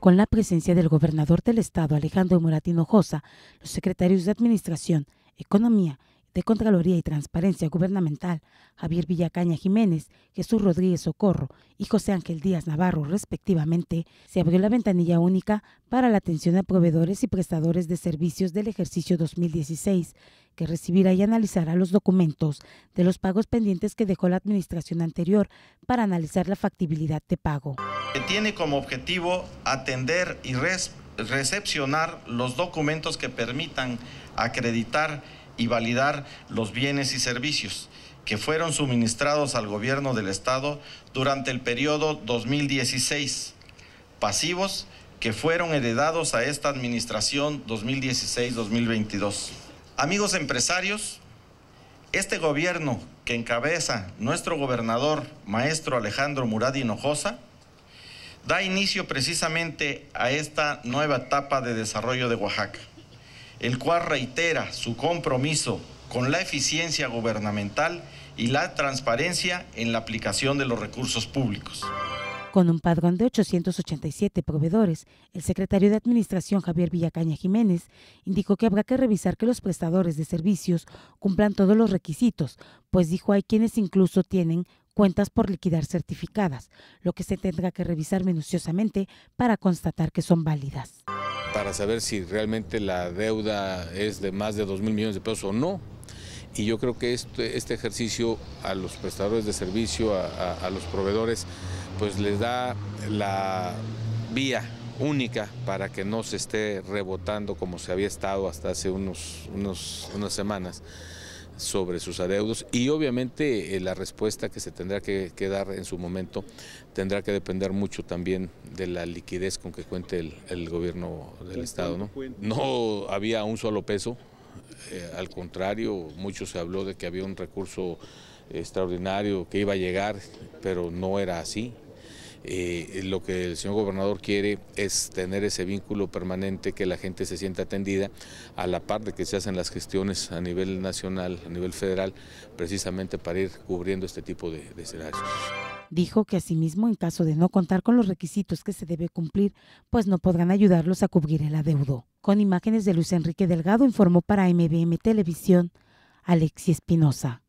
con la presencia del gobernador del estado Alejandro Muratino Josa, los secretarios de Administración, Economía, de Contraloría y Transparencia Gubernamental, Javier Villacaña Jiménez, Jesús Rodríguez Socorro y José Ángel Díaz Navarro, respectivamente, se abrió la ventanilla única para la atención a proveedores y prestadores de servicios del ejercicio 2016, que recibirá y analizará los documentos de los pagos pendientes que dejó la administración anterior para analizar la factibilidad de pago que tiene como objetivo atender y recepcionar los documentos que permitan acreditar y validar los bienes y servicios que fueron suministrados al gobierno del Estado durante el periodo 2016, pasivos que fueron heredados a esta administración 2016-2022. Amigos empresarios, este gobierno que encabeza nuestro gobernador, maestro Alejandro Murad Hinojosa, da inicio precisamente a esta nueva etapa de desarrollo de Oaxaca, el cual reitera su compromiso con la eficiencia gubernamental y la transparencia en la aplicación de los recursos públicos. Con un padrón de 887 proveedores, el secretario de Administración Javier Villacaña Jiménez indicó que habrá que revisar que los prestadores de servicios cumplan todos los requisitos, pues dijo hay quienes incluso tienen cuentas por liquidar certificadas, lo que se tendrá que revisar minuciosamente para constatar que son válidas. Para saber si realmente la deuda es de más de 2 mil millones de pesos o no. Y yo creo que este, este ejercicio a los prestadores de servicio, a, los proveedores, pues les da la vía única para que no se esté rebotando como se había estado hasta hace unos, unos, unas semanas sobre sus adeudos y obviamente eh, la respuesta que se tendrá que, dar en su momento tendrá que depender mucho también de la liquidez con que cuente el, gobierno del Estado. ¿no? no había un solo peso, eh, al contrario, mucho se habló de que había un recurso eh, extraordinario que iba a llegar, pero no era así. Eh, lo que el señor gobernador quiere es tener ese vínculo permanente, que la gente se sienta atendida, a la par de que se hacen las gestiones a nivel nacional, a nivel federal, precisamente para ir cubriendo este tipo de, de Dijo que asimismo, en caso de no contar con los requisitos que se debe cumplir, pues no podrán ayudarlos a cubrir el adeudo. Con imágenes de Luis Enrique Delgado informó para MBM Televisión Alexis Espinosa.